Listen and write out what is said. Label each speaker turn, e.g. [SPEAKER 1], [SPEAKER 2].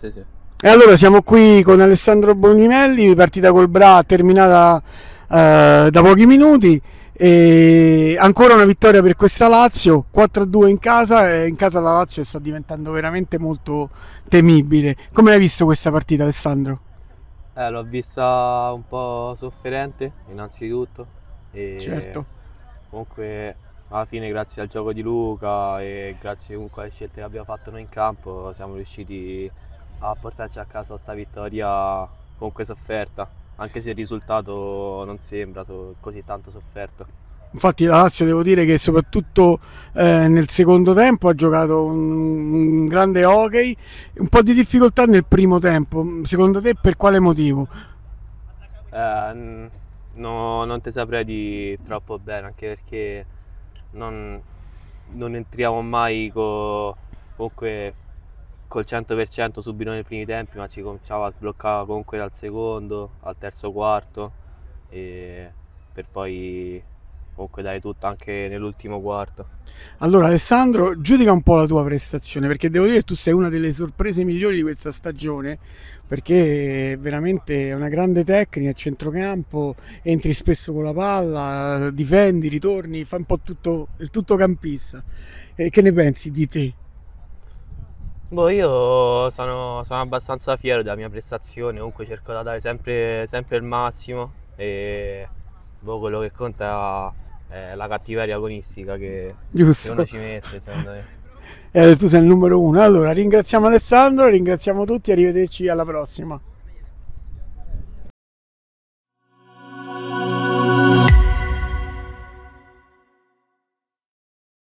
[SPEAKER 1] Sì, sì.
[SPEAKER 2] E allora siamo qui con Alessandro Boninelli, partita col Bra terminata eh, da pochi minuti. E ancora una vittoria per questa Lazio, 4-2 in casa e in casa la Lazio sta diventando veramente molto temibile. Come hai visto questa partita Alessandro?
[SPEAKER 1] Eh, l'ho vista un po' sofferente innanzitutto. E certo. Comunque alla fine grazie al gioco di Luca e grazie comunque alle scelte che abbiamo fatto noi in campo siamo riusciti a a portarci a casa questa vittoria comunque sofferta, anche se il risultato non sembra così tanto sofferto.
[SPEAKER 2] Infatti la Lazio devo dire che soprattutto eh, nel secondo tempo ha giocato un, un, grande hockey, un po' di difficoltà nel primo tempo, secondo te per quale motivo?
[SPEAKER 1] Eh, no, non te saprei di troppo bene, anche perché non, non entriamo mai con comunque col 100% subito nei primi tempi, ma ci cominciava a sbloccare comunque dal secondo al terzo quarto per poi comunque dare tutto anche nell'ultimo quarto.
[SPEAKER 2] Allora Alessandro, giudica un po' la tua prestazione perché devo dire che tu sei una delle sorprese migliori di questa stagione perché veramente è una grande tecnica a centrocampo, entri spesso con la palla, difendi, ritorni, fa un po' tutto il tuttocampista. E che ne pensi di te?
[SPEAKER 1] Boh, io sono, sono abbastanza fiero della mia prestazione, comunque cerco di dare sempre, sempre il massimo e boh, quello che conta è la cattiveria agonistica che, che uno ci mette, secondo me.
[SPEAKER 2] Eh, tu sei il numero uno. Allora, ringraziamo Alessandro, ringraziamo tutti, arrivederci alla prossima.